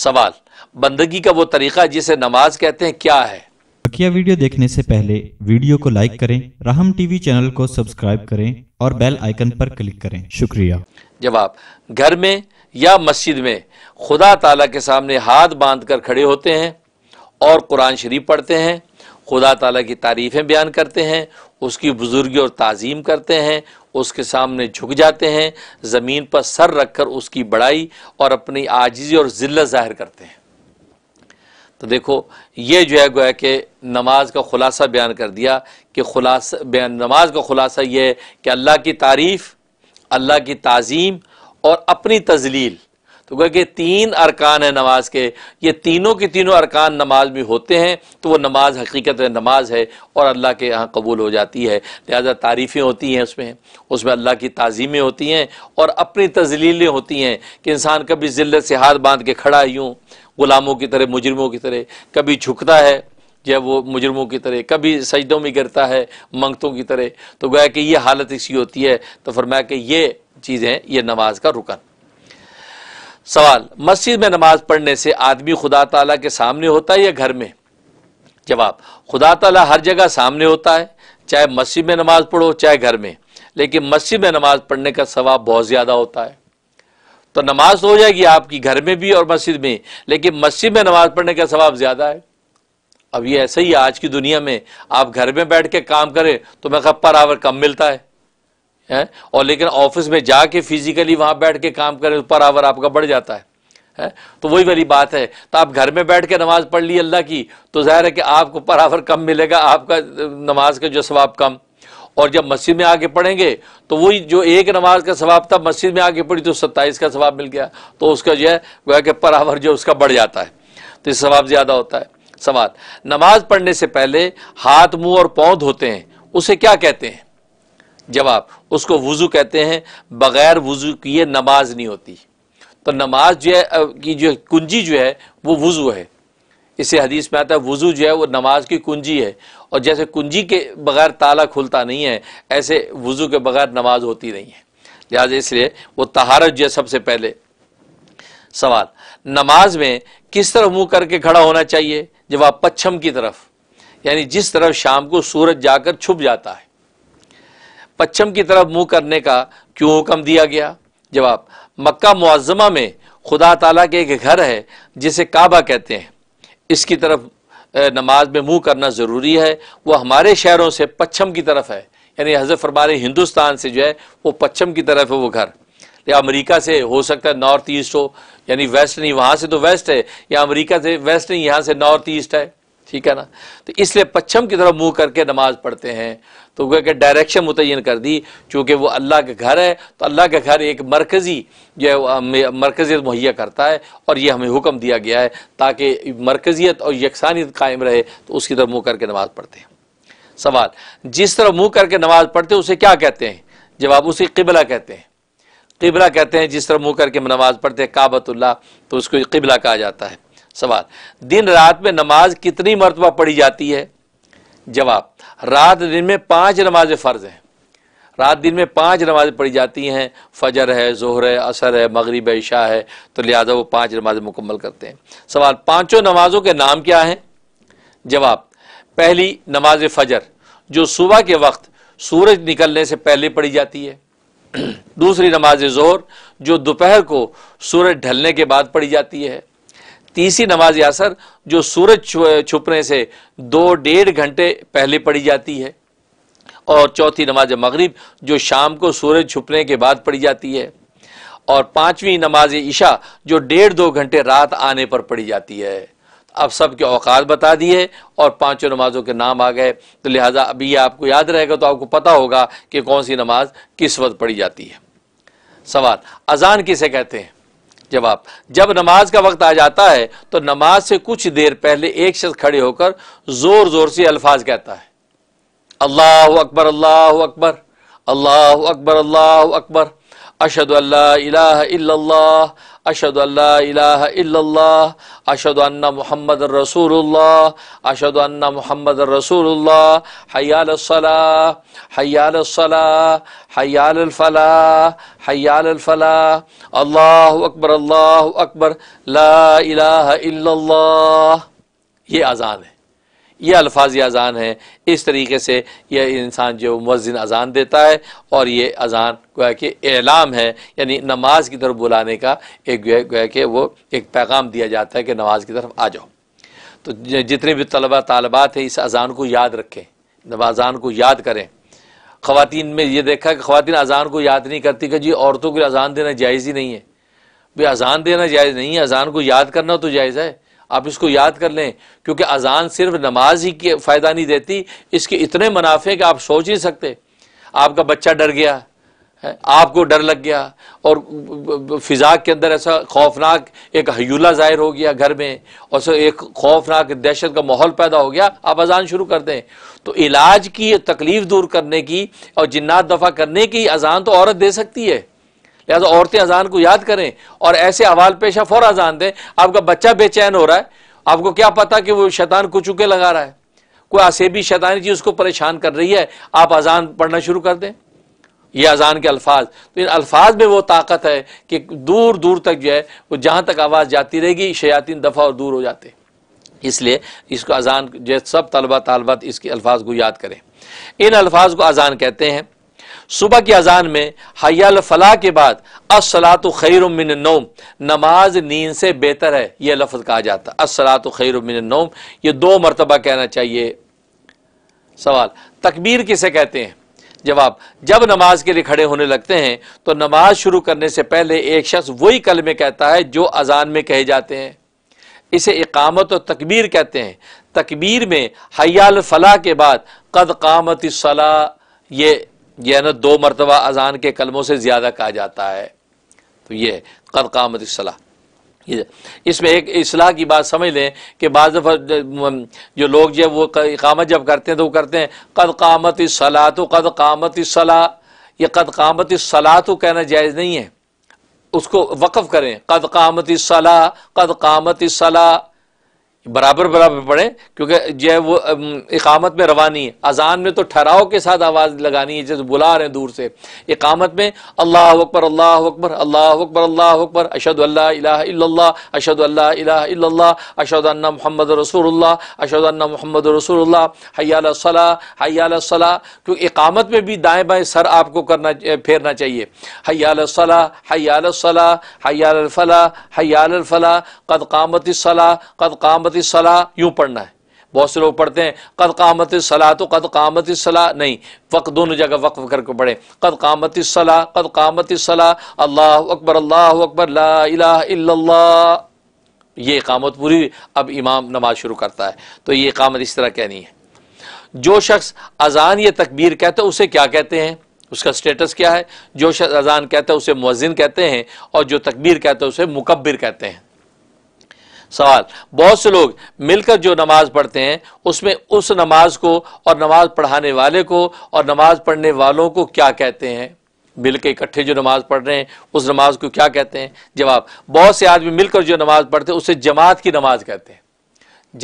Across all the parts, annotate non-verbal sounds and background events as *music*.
सवाल बंदगी का वो तरीका जिसे नमाज कहते हैं क्या है बकिया वीडियो देखने से पहले वीडियो को लाइक करें राहम टीवी चैनल को सब्सक्राइब करें और बेल आइकन पर क्लिक करें शुक्रिया जवाब घर में या मस्जिद में खुदा ताला के सामने हाथ बांध कर खड़े होते हैं और कुरान शरीफ पढ़ते हैं खुदा ताला की तारीफ़ें बयान करते हैं उसकी बुज़ुर्गी और तज़ीम करते हैं उसके सामने झुक जाते हैं ज़मीन पर सर रखकर उसकी बड़ाई और अपनी आजिज़ी और ज़िल्लत ज़ाहिर करते हैं तो देखो ये जो है गोया कि नमाज का ख़ुलासा बयान कर दिया कि खुलासा बयान नमाज का ख़ुलासा ये है कि अल्लाह की तारीफ़ अल्लाह की तज़ीम और अपनी तजलील तो कह कि तीन अरकान है नमाज के ये तीनों के तीनों अरकान नमाज में होते हैं तो वो नमाज हकीकत नमाज है और अल्लाह के यहाँ कबूल हो जाती है लिहाजा तारीफ़ें होती हैं उसमें उसमें अल्लाह की तज़ीमें होती हैं और अपनी तजलीलें होती हैं कि इंसान कभी ज़िल्ल से हाथ बांध के खड़ा ही हूँ गुलामों की तरह मुजरमों की तरह कभी झुकता है जब वो मुजरमों की तरह कभी सजदों में गिरता है मंगतों की तरह तो गोया कि ये हालत इसी होती है तो फरमाया कि ये चीज़ें ये नमाज का रुकन सवाल मस्जिद में नमाज पढ़ने से आदमी खुदा ताला के सामने होता है या घर में जवाब खुदा ताला हर जगह सामने होता है चाहे मस्जिद में नमाज पढ़ो चाहे घर में लेकिन मस्जिद में नमाज पढ़ने का सवाब बहुत ज़्यादा होता है तो नमाज तो हो जाएगी आपकी घर में भी और मस्जिद में लेकिन मस्जिद में नमाज पढ़ने का सवाब ज़्यादा है अब ये ऐसा ही आज की दुनिया में आप घर में बैठ के काम करें तो मैं खप्पा आवर कम मिलता है है और लेकिन ऑफिस में जाके फिजिकली वहाँ बैठ के काम करें पर तो आवर आपका बढ़ जाता है है तो वही वाली बात है तो आप घर में बैठ के नमाज पढ़ ली अल्लाह की तो जाहिर है कि आपको पर आवर कम मिलेगा आपका नमाज का जो स्वाब कम और जब मस्जिद में आके पढ़ेंगे तो वही जो एक नमाज का स्वाब था मस्जिद में आके पढ़ी तो सत्ताईस का स्वाब मिल गया तो उसका जो है वह कि पर आवर जो उसका बढ़ जाता है तो इस ज़्यादा होता है सवाल नमाज पढ़ने से पहले हाथ मुंह और पौध होते हैं उसे क्या कहते हैं जवाब उसको वज़ू कहते हैं बग़ैर वज़ू किए नमाज नहीं होती तो नमाज जो है की जो कुंजी जो है वो वज़ू है इसे हदीस में आता है वज़ू जो है वो नमाज की कुंजी है और जैसे कुंजी के बगैर ताला खुलता नहीं है ऐसे वज़ू के बगैर नमाज होती नहीं है लिहाजा इसलिए वो तहारत जो है सबसे पहले सवाल नमाज में किस तरह मुंह करके खड़ा होना चाहिए जब आप पश्चिम की तरफ यानी जिस तरफ शाम को सूरज जाकर छुप जाता है पश्चिम की तरफ मुंह करने का क्यों हुक्म दिया गया जवाब मक्का मुआजमा में खुदा ताला के एक घर है जिसे काबा कहते हैं इसकी तरफ नमाज में मुंह करना ज़रूरी है वो हमारे शहरों से पश्चिम की तरफ है यानी हज़रत फरमा हिंदुस्तान से जो है वो पश्चिम की तरफ है वो घर या अमेरिका से हो सकता है नॉर्थ ईस्ट हो यानी वेस्ट नहीं वहाँ से तो वेस्ट है या अमेरिका से वेस्ट नहीं यहाँ से नॉर्थ ईस्ट है ठीक है ना तो इसलिए पश्चिम की तरफ मुंह करके नमाज पढ़ते हैं तो वह डायरेक्शन मुतयन कर दी चूंकि वो अल्लाह का घर है तो अल्लाह का घर एक मरकज़ी जो मरकजियत मुहैया करता है और ये हमें हुक्म दिया गया है ताकि मरकजियत और यकसानियत कायम रहे तो उसकी तरफ मुँह करके नमाज पढ़ते हैं सवाल जिस तरह मुँह करके नमाज पढ़ते हैं उसे क्या कहते हैं जवाब उसे किबला कहते हैं किबला कहते हैं जिस तरह मुँह करके नमाज पढ़ते हैं काबतुल्ला तो उसको किबला कहा जाता है सवाल दिन रात में नमाज कितनी मरतबा पढ़ी जाती है जवाब रात दिन में पांच नमाजें फ़र्ज हैं रात दिन में पांच नमाजें पढ़ी जाती हैं फजर है जहर है असर है मगरब ऐशा है तो लिहाजा वो पांच नमाजें मुकम्मल करते हैं सवाल पांचों नमाजों के नाम क्या हैं जवाब पहली नमाज फजर जो सुबह के वक्त सूरज निकलने से पहले पढ़ी जाती है *clears throat* दूसरी नमाज ज़ोर जो दोपहर को सूरज ढलने के बाद पढ़ी जाती है तीसरी नमाज यासर जो सूरज छुपने से दो डेढ़ घंटे पहले पढ़ी जाती है और चौथी नमाज मगरिब जो शाम को सूरज छुपने के बाद पढ़ी जाती है और पांचवी नमाज ईशा जो डेढ़ दो घंटे रात आने पर पढ़ी जाती है अब सब के औकात बता दिए और पांचों नमाजों के नाम आ गए तो लिहाजा अभी आपको याद रहेगा तो आपको पता होगा कि कौन सी नमाज किस वक्त पढ़ी जाती है सवाल अजान किसे कहते हैं जवाब जब नमाज का वक्त आ जाता है तो नमाज से कुछ देर पहले एक शख्स खड़े होकर ज़ोर ज़ोर से अल्फाज कहता है अल्लाह अकबर अल्लाह अकबर अल्लाह अकबर अल्लाह अकबर अशद अल्लाह अशद अशद महमद रसूल अशद महमद रसूल हयालसला हयालसला हयालफला हयालफला अल्लाह अकबर अल्लाह अकबर ला इलाहा इल्लल्लाह ये आज़ान है यह अल्फाज अज़ान है इस तरीके से यह इंसान जो मज़िन अज़ान देता है और ये अज़ान गोया कि एलाम है यानी नमाज की तरफ बुलाने का एक गोया कि वो एक पैगाम दिया जाता है कि नमाज की तरफ आ जाओ तो जितने भी तलबा तलबात हैं इस अज़ान को याद रखें अज़ान को याद करें ख़वान में ये देखा कि खातन अज़ान को याद नहीं करती कि जी औरतों को अज़ान देना जायज़ ही नहीं है भाई अज़ान देना जायज़ नहीं है अज़ान को याद करना तो जायज़ है आप इसको याद कर लें क्योंकि अजान सिर्फ नमाज ही की फ़ायदा नहीं देती इसके इतने मुनाफे कि आप सोच नहीं सकते आपका बच्चा डर गया आपको डर लग गया और फिजा के अंदर ऐसा खौफनाक एक हयूला ज़ाहिर हो गया घर में और सो एक खौफनाक दहशत का माहौल पैदा हो गया आप अजान शुरू कर दें तो इलाज की तकलीफ़ दूर करने की और जिन्नात दफ़ा करने की अजान तो औरत दे सकती है लिहाजा औरतें अजान को याद करें और ऐसे अवाल पेशा फ़ौर अजान दें आपका बच्चा बेचैन हो रहा है आपको क्या पता कि वो शैतान चुके लगा रहा है कोई आसेबी शैतानी चीज़ उसको परेशान कर रही है आप अजान पढ़ना शुरू कर दें ये अजान के अल्फाज तो इन अल्फाज में वो ताकत है कि दूर दूर तक जो है वो जहाँ तक आवाज़ जाती रहेगी शयातीन दफ़ा और दूर हो जाते इसलिए इसको अजान जो सब तलबा तलबात इसके अल्फाज को याद करें इन अल्फाज को अजान कहते हैं सुबह की अजान में हयाल फलाह के बाद असलात खैर मिन नोम नमाज नींद से बेहतर है यह लफ्ज़ कहा जाता असलात खैर मिन नोम ये दो मरतबा कहना चाहिए सवाल तकबीर किसे कहते हैं जवाब जब नमाज के लिए खड़े होने लगते हैं तो नमाज शुरू करने से पहले एक शख्स वही कल में कहता है जो अजान में कहे जाते हैं इसे इकामत और तकबीर कहते हैं तकबीर में हयाल फलाह के बाद कद कामत सलाह ये यह ना दो मरतबा अजान के कलमों से ज़्यादा कहा जाता है तो यह कद कामत सलाह इसमें एक असलाह की बात समझ लें कि बाज़ जो लोग जब वो इकामत जब करते हैं तो वो करते हैं कद कामत सलाह तो कद कामत सलाह यह कद कामत सलाह तो कहना जायज़ नहीं है उसको वक़ करें कद कामत सलाह कद कामत सलाह बराबर बराबर पढ़ें क्योंकि जो है वो इकामत में रवानी है अजान में तो ठहराव के साथ आवाज़ लगानी है जैसे बुला रहे हैं दूर से इकामत में अल्लाह अकबर अल्लाह अकबर अल्लाह अकबर अल्लाह अकबर अशद अल्लाह अशद अल्लाह अशद अन्ना मोहम्मद रसूल अशद अन्ना मोहम्मद रसूल हयाला हयाला क्योंकि इकामत में भी दाएँ बाएँ सर आपको करना फेरना चाहिए हयाला हयाला हयाल फला हयाल फला कद कामत सला कद कामत कामत सलाह यूँ पढ़ना है बहुत से लोग पढ़ते हैं कद कामत सलाह तो कद कामत सलाह नहीं वक़ दोनों जगह वक्फ करके पढ़े कद कामत सलाह कद कामत सलाह अल्लाह अकबर अल्लाह अकबर ला ये कामत पूरी अब इमाम नमाज शुरू करता है तो ये कामत इस तरह कहनी है जो शख्स अजान या तकबीर कहते उसे क्या कहते हैं उसका स्टेटस क्या है जो शख्स अजान कहते हैं उसे मुजिन कहते हैं और जो तकबीर कहते हैं उसे मुकबिर कहते हैं सवाल बहुत से लोग मिलकर जो नमाज पढ़ते हैं उसमें उस नमाज को और नमाज पढ़ाने वाले को और नमाज पढ़ने वालों को क्या कहते हैं मिल के इकट्ठे जो नमाज पढ़ रहे हैं उस नमाज को क्या कहते हैं जवाब बहुत से आदमी मिलकर जो नमाज पढ़ते हैं उसे जमात की नमाज कहते हैं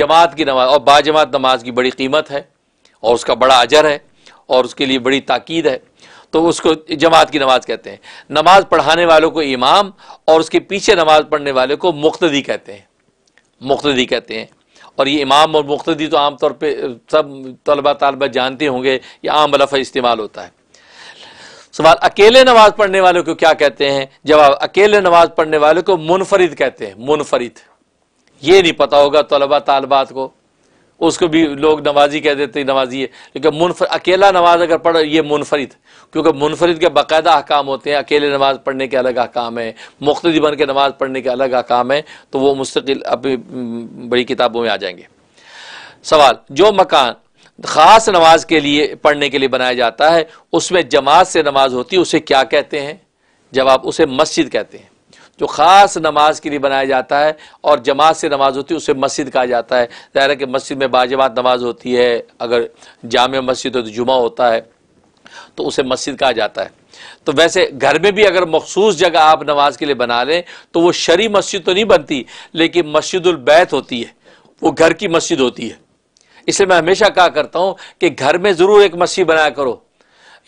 जमात की नमाज और बाजमात नमाज की बड़ी कीमत है और उसका बड़ा अजर है और उसके लिए बड़ी ताकीद है तो उसको जमात की नमाज कहते हैं नमाज पढ़ाने वालों को इमाम और उसके पीछे नमाज पढ़ने वाले को मुख्तदी कहते हैं मुख्तदी कहते हैं और ये इमाम और मुख्तदी तो आम तौर पे सब तलबा तलबा जानते होंगे ये आम लफ़ इस्तेमाल होता है सवाल अकेले नमाज पढ़ने वालों को क्या कहते हैं जवाब अकेले नमाज पढ़ने वालों को मुनफरिद कहते हैं मुनफरिद ये नहीं पता होगा तलबा तलबात को उसको भी लोग नमाजी कह देते हैं नमाजी है लेकिन मुनफर अकेला नमाज अगर पढ़ ये मुनफरद क्योंकि मुनफरद के बाकायदा अहकाम होते हैं अकेले नमाज पढ़ने के अलग अहकाम है मुख्तदी बन के नमाज पढ़ने के अलग अहकाम है तो वो मुस्तकिल अभी बड़ी किताबों में आ जाएंगे सवाल जो मकान ख़ास नमाज के लिए पढ़ने के लिए बनाया जाता है उसमें जमात से नमाज होती है उसे क्या कहते हैं जवाब उसे मस्जिद कहते हैं जो ख़ास नमाज के लिए बनाया जाता है और जमात से नमाज होती है उसे मस्जिद कहा जाता है ज़ाहिर है कि मस्जिद में बाजमात नमाज होती है अगर जाम मस्जिद हो तो जुमा होता है तो उसे मस्जिद कहा जाता है तो वैसे घर में भी अगर मखसूस जगह आप नमाज के लिए बना लें तो वो शरी मस्जिद तो नहीं बनती लेकिन मस्जिदुलबैत होती है वो घर की मस्जिद होती है इसलिए मैं हमेशा कहा करता हूँ कि घर में ज़रूर एक मस्जिद बनाया करो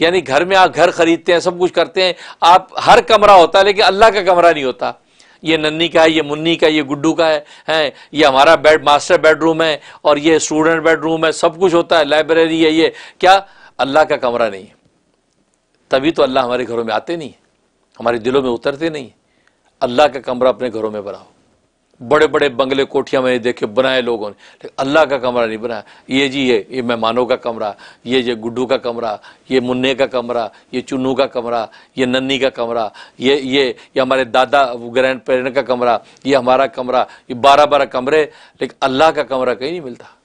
यानी घर में आप घर खरीदते हैं सब कुछ करते हैं आप हर कमरा होता है लेकिन अल्लाह का कमरा नहीं होता ये नन्नी का है ये मुन्नी का ये गुड्डू का है हैं ये हमारा बेड मास्टर बेडरूम है और ये स्टूडेंट बेडरूम है सब कुछ होता है लाइब्रेरी है ये क्या अल्लाह का कमरा नहीं है तभी तो अल्लाह हमारे घरों में आते नहीं हमारे दिलों में उतरते नहीं अल्लाह का कमरा अपने घरों में बनाओ बड़े बड़े बंगले कोठियाँ मैंने देखे बनाए लोगों ने लेकिन अल्लाह का कमरा नहीं बनाया ये जी ये ये मेहमानों का कमरा ये ये गुड्डू का कमरा ये मुन्ने का कमरा ये चुन्नू का कमरा ये नन्नी का कमरा ये ये ये हमारे दादा ग्रैंड पेरेंट का कमरा ये हमारा कमरा ये बारह बारह कमरे लेकिन अल्लाह का कमरा कहीं नहीं मिलता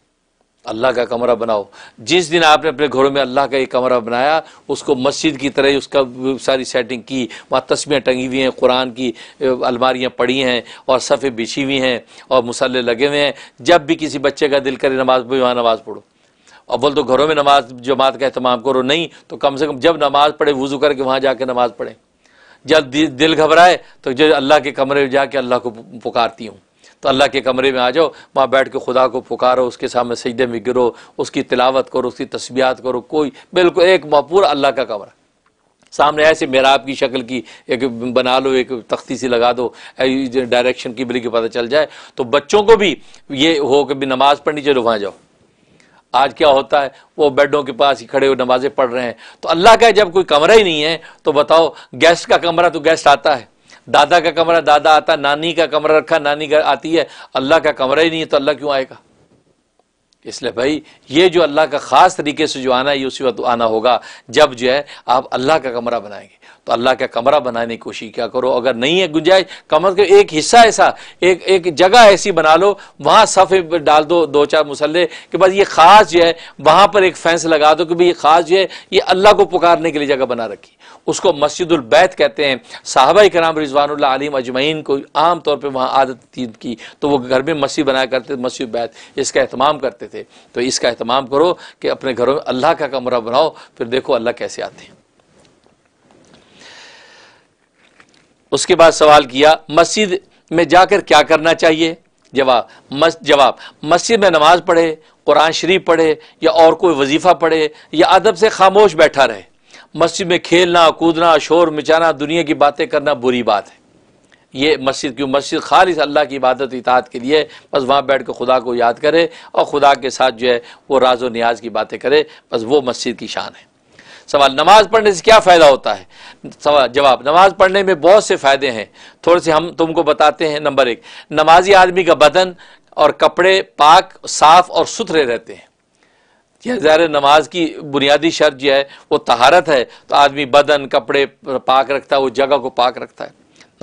अल्लाह का कमरा बनाओ जिस दिन आपने अपने घरों में अल्लाह का एक कमरा बनाया उसको मस्जिद की तरह ही उसका सारी सेटिंग की वहाँ तस्वीरें टंगी हुई हैं कुरान की अलमारियाँ पड़ी हैं और सफ़े बिछी हुई हैं और मसल्ले लगे हुए हैं जब भी किसी बच्चे का दिल करे नमाज पढ़ो वहाँ नमाज पढ़ो अव्वल तो घरों में नमाज जमात का अहतमाम करो नहीं तो कम से कम जब नमाज पढ़े वज़ू करके वहाँ कर नमाज पढ़ें जब दिल घबराए तो जो अल्लाह के कमरे में जाके अल्लाह को पुकारती हूँ तो अल्लाह के कमरे में आ जाओ वहाँ बैठ के खुदा को पुकारो उसके सामने सजदे में गिरो उसकी तिलावत करो उसकी तस्बियात करो कोई बिल्कुल एक पूरा अल्लाह का कमरा सामने ऐसे मेराब की शक्ल की एक बना लो एक तख्ती सी लगा दो डायरेक्शन की बिल्कुल पता चल जाए तो बच्चों को भी ये हो कि भी नमाज़ पढ़नी चलो वहाँ जाओ आज क्या होता है वो बेडों के पास ही खड़े हुए नमाज़ें पढ़ रहे हैं तो अल्लाह का जब कोई कमरा ही नहीं है तो बताओ गेस्ट का कमरा तो गेस्ट आता है दादा का कमरा दादा आता नानी का कमरा रखा नानी का आती है अल्लाह का कमरा ही नहीं है तो अल्लाह क्यों आएगा इसलिए भाई ये जो अल्लाह का ख़ास तरीके से जो आना है ये उसी वक्त आना होगा जब जो है आप अल्लाह का कमरा बनाएंगे तो अल्लाह का कमरा बनाने की कोशिश क्या करो अगर नहीं है गुंजाइश कम अज़ कम एक हिस्सा ऐसा एक एक जगह ऐसी बना लो वहाँ सफ़े डाल दो दो चार मुसल्ले के बाद ये ख़ास जो है वहाँ पर एक फैंस लगा दो कि भाई ये ख़ास जो है ये अल्लाह को पुकारने के लिए जगह बना रखी उसको मस्जिदुलबैत कहते हैं साहबा कराम रिजवान आलिम अजमैन को आम तौर पर वहाँ आदत की तो वो घर में मस्जिद बनाया करते थे मस्जिद बैत इसका अहतमाम करते थे थे तो इसका अहतमाम करो कि अपने घरों में अल्लाह का कमरा बनाओ फिर देखो अल्लाह कैसे आते हैं उसके बाद सवाल किया मस्जिद में जाकर क्या करना चाहिए जवाब मस, जवाब मस्जिद में नमाज पढ़े कुरान शरीफ पढ़े या और कोई वजीफ़ा पढ़े या अदब से खामोश बैठा रहे मस्जिद में खेलना कूदना शोर मचाना दुनिया की बातें करना बुरी बात है ये मस्जिद क्यों मस्जिद खालिश अल्लाह की इबादत इतात के लिए बस वहाँ बैठ कर खुदा को याद करे और खुदा के साथ जो है वो राज व न्याज की बातें करे बस वो मस्जिद की शान है सवाल नमाज़ पढ़ने से क्या फ़ायदा होता है सवाल जवाब नमाज़ पढ़ने में बहुत से फ़ायदे हैं थोड़े से हम तुमको बताते हैं नंबर एक नमाजी आदमी का बदन और कपड़े पाक साफ़ और सुथरे रहते हैं यह ज़ाहिर नमाज की बुनियादी शर्त जो है वो तहारत है तो आदमी बदन कपड़े पाक रखता है वो जगह को पाक रखता है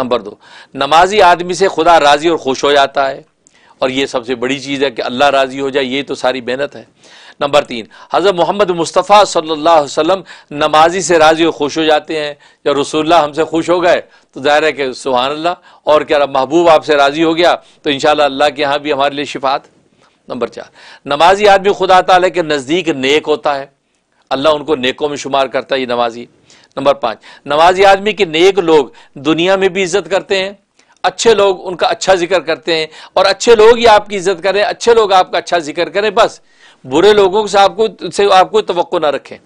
नंबर दो नमाजी आदमी से खुदा राज़ी और खुश हो जाता है और ये सबसे बड़ी चीज़ है कि अल्लाह राज़ी हो जाए ये तो सारी मेहनत है नंबर तीन हज़रत मोहम्मद मुस्तफ़ा सल्ला वसम नमाजी से राज़ी और खुश हो जाते हैं जब रसोल्ला हमसे खुश हो गए तो ज़ाहिर है कि सुबहानल्ला और क्या महबूब आपसे राज़ी हो गया तो इन अल्लाह के यहाँ भी हमारे लिए शिफात नंबर चार नमाजी आदमी खुदा ताल के नज़दीक नेक होता है अल्लाह उनको नेकों में शुमार करता है ये नमाजी नंबर पाँच नवाजी आदमी के नेक लोग दुनिया में भी इज्जत करते हैं अच्छे लोग उनका अच्छा जिक्र करते हैं और अच्छे लोग ही आपकी इज्जत करें अच्छे लोग आपका अच्छा जिक्र करें बस बुरे लोगों से आपको से आपको तो ना रखें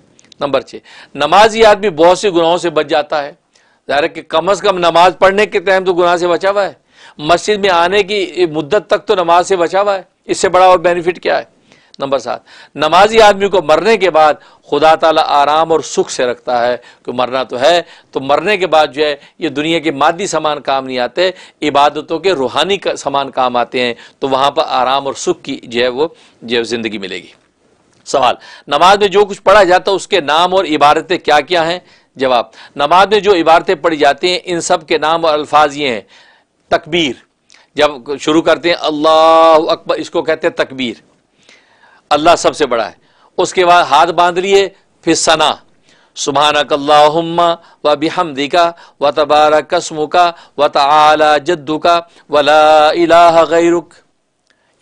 नंबर छः नमाजी आदमी बहुत से गुनाहों से बच जाता है ज़ाहिर कि कम अज़ कम नमाज पढ़ने के टाइम तो गुनाह से बचा हुआ है मस्जिद में आने की मुद्दत तक तो नमाज से बचा हुआ है इससे बड़ा और बेनिफिट क्या है नंबर सात नमाजी आदमी को मरने के बाद खुदा ताला आराम और सुख से रखता है कि मरना तो है तो मरने के बाद जो है ये दुनिया के मादी सामान काम नहीं आते इबादतों के रूहानी का सामान काम आते हैं तो वहाँ पर आराम और सुख की जो है वो जो ज़िंदगी मिलेगी सवाल नमाज में जो कुछ पढ़ा जाता है उसके नाम और इबारतें क्या क्या हैं जवाब नमाज में जो इबारतें पढ़ी जाती हैं इन सब के नाम और अल्फाज ये हैं तकबीर जब शुरू करते हैं अल्लाह अकबर इसको कहते हैं तकबीर अल्लाह सबसे बड़ा है उसके बाद हाथ बांध लिए फिर सना सुबहानकल्लाम्मा व बिहमदी का व तबारा कसम का व तला जद्दू का वला गैरुक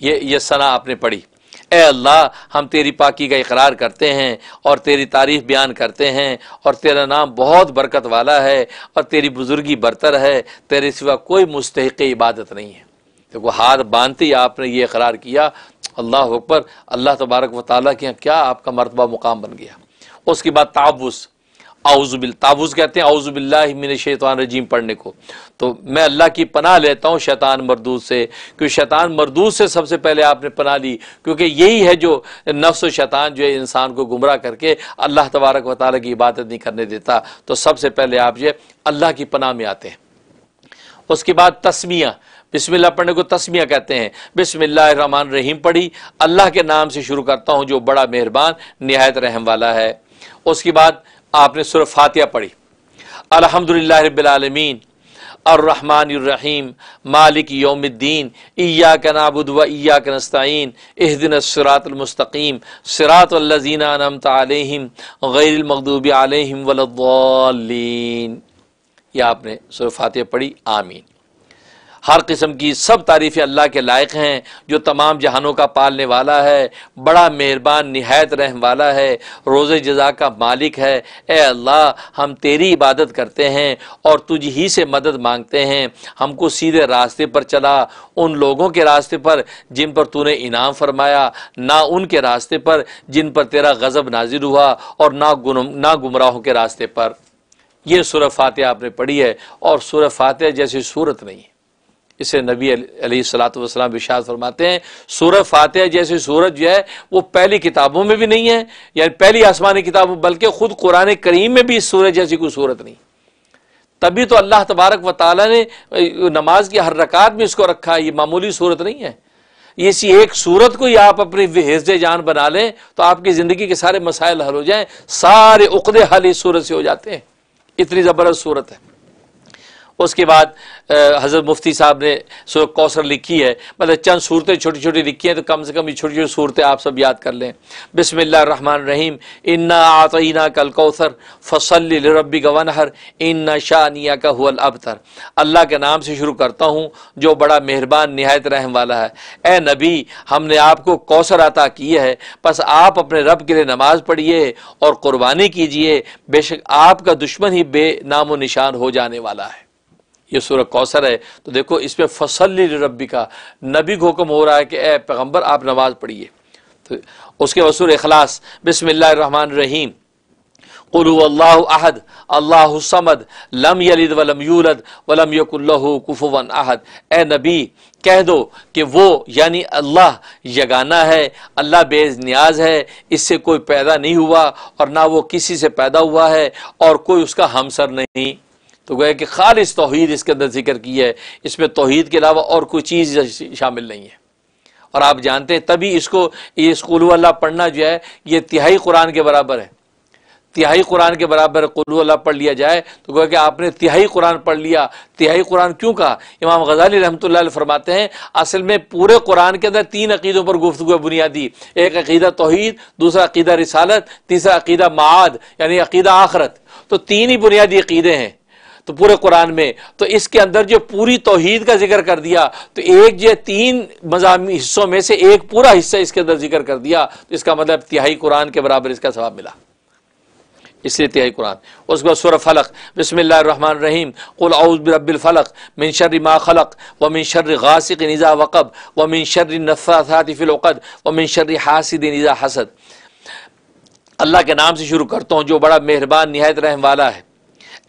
ये ये सना आपने पढ़ी ए अल्लाह हम तेरी पाकी का इकरार करते हैं और तेरी तारीफ़ बयान करते हैं और तेरा नाम बहुत बरकत वाला है और तेरी बुज़ुर्गी बरतर है तेरे सिवा कोई मुस्तक इबादत नहीं है देखो तो हाथ बांधते ही आपने ये इकरार किया अल्लाह अकबर अल्लाह तबारक व ताली के क्या आपका मरतबा मुकाम बन गया उसके बाद तावुस आउज़ुबिल तावुज़ कहते हैं आउज़ुबिल्लामिन शैतान रजीम पढ़ने को तो मैं अल्लाह की पनाह लेता हूँ शैतान मरदूद से क्योंकि शैतान मरदूद से सबसे पहले आपने पनाह ली क्योंकि यही है जो नफ्स शैतान जो है इंसान को गुमराह करके अल्लाह तबारक व ताली की इबादत नहीं करने देता तो सबसे पहले आप जो अल्लाह की पनाह में आते हैं उसके बाद तस्मिया बिस्मिल्लाह पढ़ने को तस्मिया कहते हैं बिसमिल्लाम रहीम पढ़ी अल्लाह के नाम से शुरू करता हूँ जो बड़ा मेहरबान नहायत रहम वाला है उसके बाद आपने सुर फातिया पढ़ी अलहमदिल्ला रबालमीन अर्रहमानरहीम मालिक योमद्दीन इया का नाबुद व ईया का नस्तीन एह दिन सरातमस्तकीम सरातल्लिन आलम गैरमखदूब आलम वलद्वालीन यह आपने सुर फातिया पढ़ी आमीन हर किस्म की सब तारीफ़ें अल्लाह के लायक हैं जो तमाम जहानों का पालने वाला है बड़ा मेहरबान नहायत रहम वाला है रोज़ जजा का मालिक है ए अल्लाह हम तेरी इबादत करते हैं और तुझ ही से मदद मांगते हैं हमको सीधे रास्ते पर चला उन लोगों के रास्ते पर जिन पर तूने इनाम फरमाया ना उनके रास्ते पर जिन पर तेरा गज़ब नाजिल हुआ और ना ना गुमराहों के रास्ते पर यह सूर फातह आपने पढ़ी है और सूर फातह जैसी सूरत नहीं है इसे नबी सलात वसलाम विशाल फरमाते हैं सूरज फातह जैसी सूरत जो है वो पहली किताबों में भी नहीं है यानी पहली आसमानी किताब बल्कि खुद कुरान करीम में भी इस सूरत जैसी कोई सूरत नहीं तभी तो अल्लाह तबारक व ताली ने नमाज की हर रकात में इसको रखा है ये मामूली सूरत नहीं है इसी एक सूरत को ही आप अपनी हिज जान बना लें तो आपकी ज़िंदगी के सारे मसाइल हल हो जाए सारे उकदे हल इस सूरत से हो जाते हैं इतनी ज़बरदस्त सूरत है उसके बाद हज़रत मुफ्ती साहब ने सूरत कौसर लिखी है मतलब चंद सूरतें छोटी छोटी लिखी हैं तो कम से कम ये छोटी छोटी सूरतें आप सब याद कर लें रन रहीम इन्ना आतना कल कौसर फसल रबी गवनहर इन्ना शानिया का हुल अबतर अल्लाह के नाम से शुरू करता हूँ जो बड़ा मेहरबान नहायत रहम वाला है ए नबी हमने आपको कौसर अता किया है बस आप अपने रब के लिए नमाज पढ़िए और क़ुरबानी कीजिए बेशक आपका दुश्मन ही बे नामो निशान हो जाने वाला है ये सूरह कौसर है तो देखो इसमें फसल रबी का नबी को हुक्म हो रहा है कि ए पैगम्बर आप नमाज पढ़िए तो उसके वसूर अखलास बसमान रहीम अहद अल्लाह समद लम यलिद वलम यूलद वलम यकुल्लह अहद ए नबी कह दो कि वो यानी अल्लाह यगाना है अल्लाह बेज न्याज है इससे कोई पैदा नहीं हुआ और ना वो किसी से पैदा हुआ है और कोई उसका हमसर नहीं तो गए कि खालिश तोहद इसके अंदर जिक्र की है इसमें तोहद के अलावा और कोई चीज़ शामिल नहीं है और आप जानते हैं तभी इसको ये स्कूल पढ़ना जो है ये तिहाई कुरान के बराबर है तिहाई कुरान के बराबर अल्लाह पढ़ लिया जाए तो गोया कि आपने तिहाई कुरान पढ़ लिया तिहाई कुरान क्यों कहा इमाम गजाली रहमत फरमाते हैं असल में पूरे कुरान के अंदर तीन अकीदों पर गुफ्तु बुनियादी एक अकीदा तोहद दूसरा अकीदा रिसालत तीसरा अकीदा माद यानी अकीदा आखरत तो तीन ही बुनियादी अकीदे हैं तो पूरे कुरान में तो इसके अंदर जो पूरी तोहहीद का जिक्र कर दिया तो एक जो तीन मजामी हिस्सों में से एक पूरा हिस्सा इसके अंदर जिक्र कर दिया तो इसका मतलब तिहाई कुरान के बराबर इसका सवाब मिला इसलिए तिहाई कुरान उसके बाद सुर फलक बसमान रहीम कुलबिलफ़लक मिन शर मा खलक व मिन शर गासिक निज़ा वक़ब व मिन शर नफ़ातिफ़िलक़द व मिन हासिद निज़ा हसद अल्लाह के नाम से शुरू करता हूँ जो बड़ा मेहरबान नहायत रहम वाला है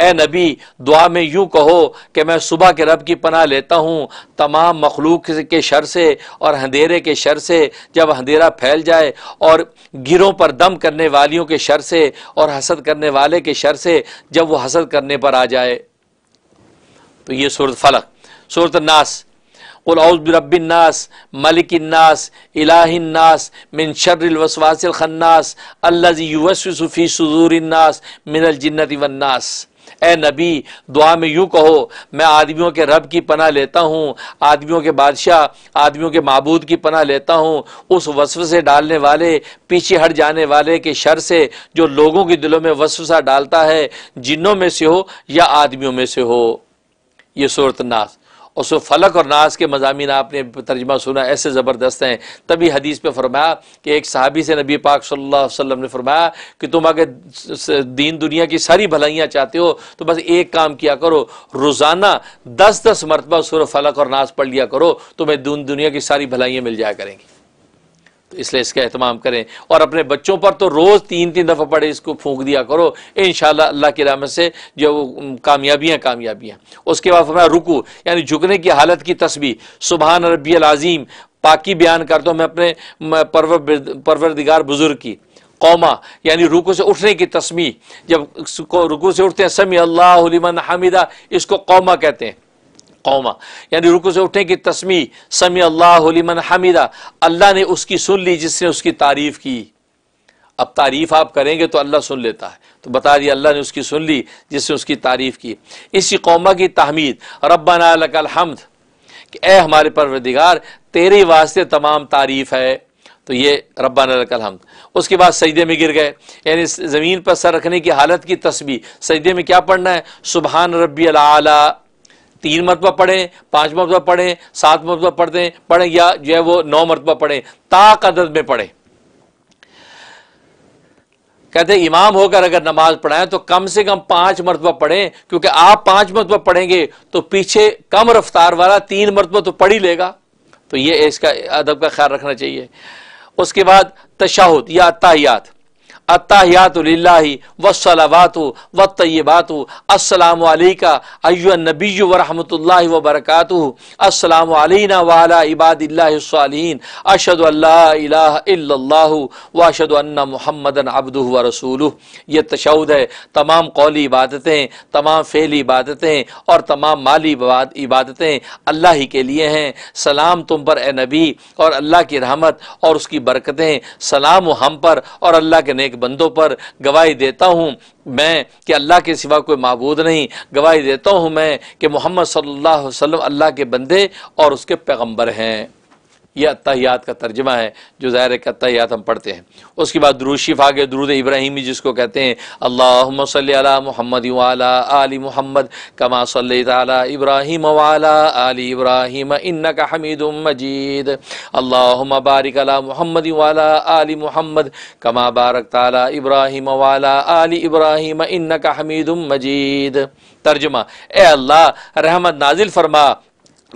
ए नबी दुआ में यूं कहो कि मैं सुबह के रब की पनाह लेता हूँ तमाम मखलूक के शर से और अंधेरे के शर से जब अंधेरा फैल जाए और गिरों पर दम करने वालियों के शर से और हसद करने वाले के शर से जब वो हसद करने पर आ जाए तो ये सूरत फलक सूरत नास उलबिरबिननास मलिकन्नास इलास मिन शर्रवसवासिलखन्नास अल्लाजी यूवसफ़ी सदूरन्नास मिनल जन्नत वन्नास ए नबी दुआ में यूँ कहो मैं आदमियों के रब की पनाह लेता हूँ आदमियों के बादशाह आदमियों के मबूद की पनाह लेता हूँ उस वसफ से डालने वाले पीछे हट जाने वाले के शर से जो लोगों के दिलों में सा डालता है जिनों में से हो या आदमियों में से हो ये सूरत नाश और सो फलक और नाज के मजामी आपने तर्जमा सुना ऐसे ज़बरदस्त हैं तभी हदीस पे फरमाया कि एक सहाबी से नबी पाक सल्ला अलैहि ने फरमाया कि तुम अगर दीन दुनिया की सारी भलाइयाँ चाहते हो तो बस एक काम किया करो रोज़ाना दस दस मरतबा सुर फलक और नाज पढ़ लिया करो तुम्हें दीन दुनिया की सारी भलाइयाँ मिल जाया करेंगी तो इसलिए इसका अहतमाम करें और अपने बच्चों पर तो रोज़ तीन तीन दफ़ा पढ़े इसको फूंक दिया करो इन अल्लाह की रामत से जो कामयाबियाँ कामयाबियाँ उसके बाद हमारा रुकू यानी झुकने की हालत की तस्वीर सुबहान रबी अज़ीम पाकि बयान करता हूँ मैं अपने परवर परवरदिगार बुज़ुर्ग की कौमा यानी रुकू से उठने की तस्मी जब रुकू से उठते हैं समी अल्लाह हमिदा इसको कौमा कहते हैं कौमा यानी रुकू से उठने की तस्मी समी अल्लाहमन हमीदा अल्लाह ने उसकी सुन ली जिसने उसकी तारीफ़ की अब तारीफ़ आप करेंगे तो अल्लाह सुन लेता है तो बता दिया अल्लाह ने उसकी सुन ली जिसने उसकी तारीफ़ की इसी कौमा की तहमीद रब्बाना हमद ए हमारे परवरदिगार तेरे वास्ते तमाम तारीफ़ है तो ये रब्बान हमद उसके बाद सईदे में गिर गए यानी ज़मीन पर सर रखने की हालत की तस्वीर सईदे में क्या पढ़ना है सुबहान रबी अला तीन मरतबा पढ़ें पाँच मरतबा पढ़ें सात मरतबा पढ़ते पढ़ें या जो है वो नौ मरतबा पढ़ें ताक अदद में पढ़ें कहते इमाम होकर अगर नमाज पढ़ाएं तो कम से कम पांच मरतबा पढ़ें क्योंकि आप पांच मरतबा पढ़ेंगे तो पीछे कम रफ्तार वाला तीन मरतबा तो पढ़ ही लेगा तो ये इसका अदब का ख्याल रखना चाहिए उसके बाद तशाहुद या तायात अताहियात व सलावात व तयबात असलम नबी वरहमत ला वरक़ात असलम वाला इबादिल्लासालीन अशद व अशद महमद अबदू व रसूल यह तशद है तमाम कौली इबादतें तमाम फ़ैली इबादतें और तमाम माली इबादतें अल्लाह ही के लिए हैं सलाम तुम पर ए नबी और अल्लाह की रहमत और उसकी बरकतें सलाम हम पर और अल्लाह के नेक नेक बंदों पर गवाही देता हूँ मैं कि अल्लाह के सिवा कोई मबूद नहीं गवाही देता हूँ मैं कि मोहम्मद सल्लल्लाहु अलैहि वसल्लम अल्लाह के बंदे और उसके पैगंबर हैं यह अतहयात का तर्जमा है जो ज़ाहिर है कि अतहयात हम पढ़ते हैं उसके बाद द्रूशिफा के दरूद इब्राहिमी जिसको कहते हैं अल्लाम सल महमद वाला आली मोहम्मद कमा सल इब्राहिम वाला आली इब्राहिम इन्न का हमीद मजीद अल्लाम बारिक अला मोहम्मद वाला आली मोहम्मद कमा बारक तला इब्राहिम वाला आली इब्राहिम इन्न का हमीद मजीद तर्जमा ए अल्लाह रहमत नाजिल फरमा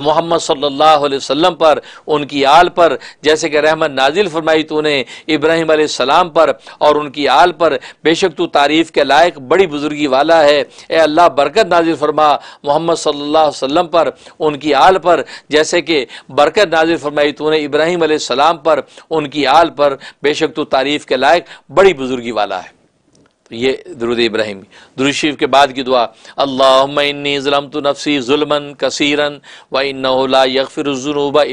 मोहम्मद सल्लल्लाहु अलैहि वसल्लम पर उनकी आल पर जैसे कि रहमत नाजिल फरमाई ने इब्राहिम सलाम पर और उनकी आल पर बेशक तू तारीफ़ के लायक बड़ी बुजुर्गी वाला है ए अल्लाह बरकत नाजिल फरमा मोहम्मद सल्लल्लाहु अलैहि वसल्लम पर उनकी आल पर जैसे कि बरकत नाजिल फरमाई ने इब्राहिम सलाम पर उनकी आल पर बेशक तू तारीफ़ के लायक बड़ी बुजुर्गी वाला है ये दरुद इब्राहिम दरुद शरीफ के बाद की दुआ अल्लाम तो नफसी जुलमन कसीरन व इन्ला यकफ़िरजनूबा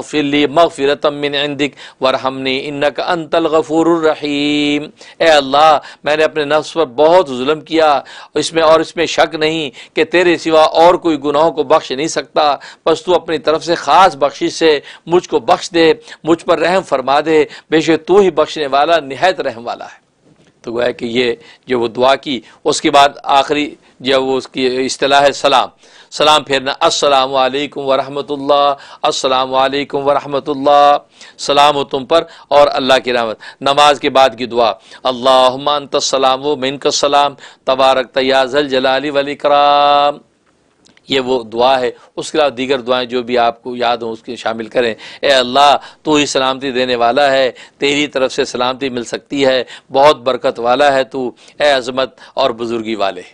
फ़िली मफ़िरतमिनदिक वरहमनी इन्नक अनतल गफ़ूररहीम ए अल्लाह मैंने अपने नफ्स पर बहुत म किया इसमें और इसमें शक नहीं कि तेरे सिवा और कोई गुनाहों को बख्श नहीं सकता बस तू अपनी तरफ से ख़ास बख्शिश से मुझको बख्श दे मुझ पर रहम फरमा दे बेशक तू ही बख्शने वाला नहायत रहम वाला है तो वह कि ये जो वो दुआ की उसके बाद आखिरी जब वो उसकी असलाह है सलाम सलाम फेरना अस्सलाम वालेकुम वरहमतुल्लाह अस्सलाम वालेकुम वरहमतुल्लाह सलाम हो तुम पर और अल्लाह की रहमत नमाज के बाद की दुआ अल्लाह तसलाम व मिनक सलाम तबारक तयाजल जलाली वली कराम ये वो दुआ है उसके अलावा दीगर दुआएं जो भी आपको याद हों उसके शामिल करें ए अल्लाह तू ही सलामती देने वाला है तेरी तरफ से सलामती मिल सकती है बहुत बरकत वाला है तू ए अजमत और बुज़ुर्गी वाले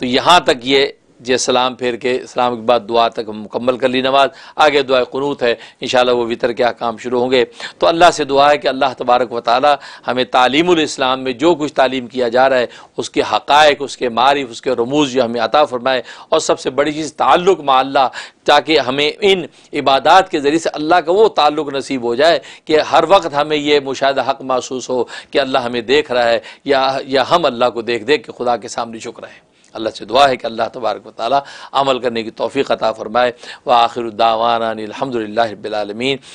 तो यहाँ तक ये जे सलाम फेर के सलाम के बाद दुआ तक मुकम्मल कर ली नमाज आगे दुआ क़नूत है इन वो वितर के अहकाम शुरू होंगे तो अल्लाह से दुआ है कि अल्लाह तबारक व ताली हमें तालीमस्लाम में जो कुछ तालीम किया जा रहा है उसके हक़ उसके मारफ़ उसके रमूज़ जो हमें अता फ़रमाए और सबसे बड़ी चीज़ ताल्लुक़ माल्ला ताकि हमें इन इबादत के ज़रिए से अल्लाह का वो ताल्लुक़ नसीब हो जाए कि हर वक्त हमें ये मुशाह हक़ महसूस हो कि अल्लाह हमें देख रहा है या या हम अल्लाह को देख देख के खुदा के सामने झुक रहे हैं अल्लाह से दुआ है कि अल्लाह तबारक ताली अमल करने की तोफ़ी अता फ़रमाए व आखिर दावाना आलमीन